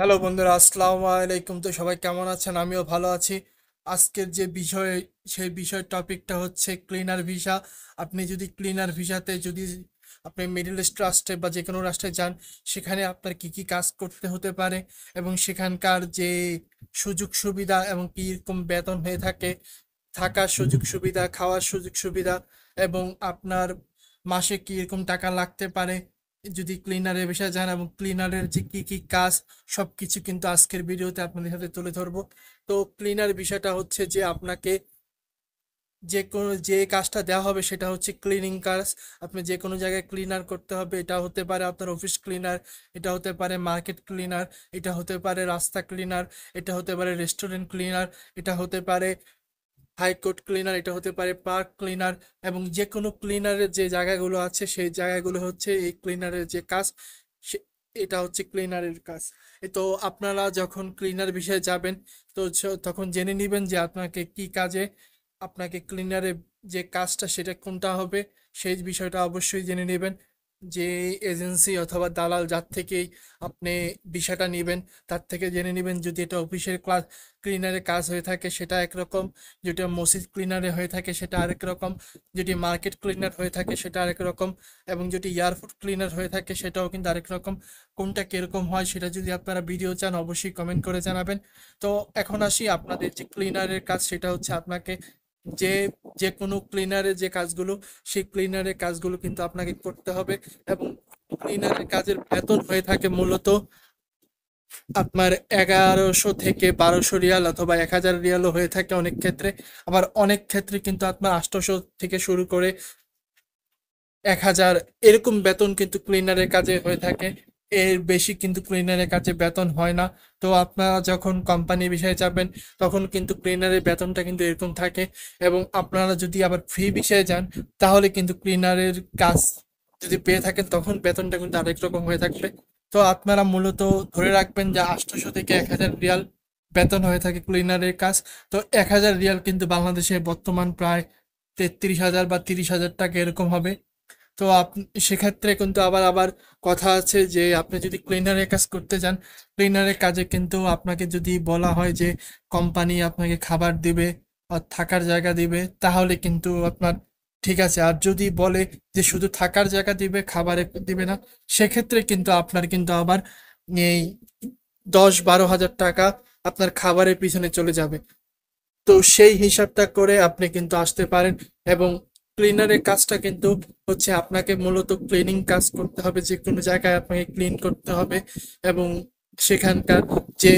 hello বন্ধুরা আসসালামু আলাইকুম তো সবাই কেমন আছেন আমিও ভালো আছি আজকের যে বিষয় সেই বিষয় টপিকটা হচ্ছে ক্লিনার ভিসা আপনি যদি ক্লিনার ভিসাতে যদি আপনি মিডল ইস্ট রাষ্ট্রে বা যে কোনো রাষ্ট্রে যান সেখানে আপনার কি কি কাজ করতে হতে পারে এবং সেখানকার যে সুযোগ সুবিধা এবং কীরকম বেতন হয়ে থাকে থাকার সুযোগ সুবিধা খাওয়ার সুযোগ সুবিধা এবং আপনার মাসে কীরকম টাকা লাগতে পারে যদি ক্লিনারের বিষয়ে জানেন এবং ক্লিনারের যে কি কি কাজ সব কিছু কিন্তু আজকের ভিডিওতে আপনাদের সাথে তুলে ধরবো তো ক্লিনার বিষয়টা হচ্ছে যে আপনাকে যে কোনো যে কাজটা দেওয়া হবে সেটা হচ্ছে ক্লিনিং কাজ আপনি যে কোনো জায়গায় ক্লিনার করতে হবে এটা হতে পারে আপনার অফিস ক্লিনার এটা হতে পারে মার্কেট ক্লিনার এটা হতে পারে রাস্তা ক্লিনার এটা হতে পারে রেস্টুরেন্ট ক্লিনার এটা হতে পারে হাইকোর্ট ক্লিনার এটা হতে পারে পার্ক ক্লিনার এবং যে কোনো ক্লিনারের যে জায়গাগুলো আছে সেই জায়গাগুলো হচ্ছে এই ক্লিনারের যে কাজ এটা হচ্ছে ক্লিনারের কাজ তো আপনারা যখন ক্লিনার বিষয়ে যাবেন তো তখন জেনে নেবেন যে আপনাকে কি কাজে আপনাকে ক্লিনারের যে কাজটা সেটা কোনটা হবে সেই বিষয়টা অবশ্যই জেনে নেবেন যে এজেন্সি অথবা দালাল যার থেকে আপনি ভিসাটা নেবেন তার থেকে জেনে নেবেন যদি এটা অফিসের ক্লাস ক্লিনারে কাজ হয়ে থাকে সেটা একরকম যেটা মসজিদ ক্লিনারে হয়ে থাকে সেটা আরেক রকম যদি মার্কেট ক্লিনার হয়ে থাকে সেটা আরেক রকম এবং যদি এয়ারপোর্ট ক্লিনার হয়ে থাকে সেটাও কিন্তু আরেক রকম কোনটা কীরকম হয় সেটা যদি আপনারা ভিডিও চান অবশ্যই কমেন্ট করে জানাবেন তো এখন আসি আপনাদের যে ক্লিনারের কাজ সেটা হচ্ছে আপনাকে যে যে কোনো ক্লিনারে যে কাজগুলো সেই ক্লিনারের কাজগুলো কিন্তু আপনাকে করতে হবে এবং ক্লিনারের কাজের বেতন হয়ে থাকে মূলত আপনার এগারোশো থেকে বারোশো রিয়াল অথবা এক হাজার রিয়ালও হয়ে থাকে অনেক ক্ষেত্রে আবার অনেক ক্ষেত্রে কিন্তু আপনার আষ্টশো থেকে শুরু করে এক হাজার এরকম বেতন কিন্তু ক্লিনারের কাজে হয়ে থাকে এর বেশি কিন্তু ক্লিনারের কাছে বেতন হয় না তো আপনারা যখন কোম্পানি বিষয়ে যাবেন তখন কিন্তু ক্লিনারের বেতনটা কিন্তু এরকম থাকে এবং আপনারা যদি আবার ফ্রি বিষয়ে যান তাহলে কিন্তু ক্লিনারের কাজ যদি পেয়ে থাকেন তখন বেতনটা কিন্তু আরেক রকম হয়ে থাকবে তো আপনারা মূলত ধরে রাখবেন যে আটশোশো থেকে এক হাজার রিয়াল বেতন হয়ে থাকে ক্লিনারের কাজ তো এক হাজার রিয়াল কিন্তু বাংলাদেশে বর্তমান প্রায় তেত্রিশ হাজার বা তিরিশ হাজার টাকা এরকম হবে তো সেক্ষেত্রে কিন্তু আবার আবার কথা আছে যে আপনি যদি ক্লিনারের কাজ করতে যান ক্লিনারের কাজে কিন্তু আপনাকে যদি বলা হয় যে কোম্পানি আপনাকে খাবার দিবে আর থাকার জায়গা দিবে তাহলে কিন্তু আপনার ঠিক আছে আর যদি বলে যে শুধু থাকার জায়গা দিবে খাবারে দিবে না সেক্ষেত্রে কিন্তু আপনার কিন্তু আবার এই দশ বারো হাজার টাকা আপনার খাবারের পিছনে চলে যাবে তো সেই হিসাবটা করে আপনি কিন্তু আসতে পারেন এবং ক্লিনারের কাজটা কিন্তু হচ্ছে আপনাকে মূলত ক্লিনিং কাজ করতে হবে যে কোনো জায়গায় আপনাকে ক্লিন করতে হবে এবং সেখানকার যে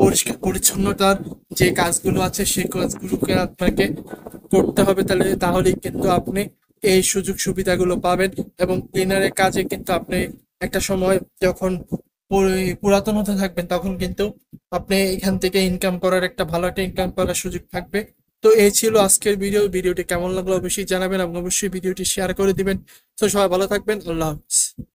পরিষ্কার পরিচ্ছন্নতার যে কাজগুলো আছে সেই কাজগুলোকে আপনাকে করতে হবে তাহলে তাহলেই কিন্তু আপনি এই সুযোগ সুবিধাগুলো পাবেন এবং ক্লিনারের কাজে কিন্তু আপনি একটা সময় যখন পুরাতন হতে থাকবেন তখন কিন্তু আপনি এখান থেকে ইনকাম করার একটা ভালো একটা ইনকাম করার সুযোগ থাকবে তো এই ছিল আজকের ভিডিও ভিডিওটি কেমন লাগলো অবশ্যই জানাবেন এবং অবশ্যই ভিডিওটি শেয়ার করে দিবেন তো সবাই ভালো থাকবেন আল্লাহ হাফিজ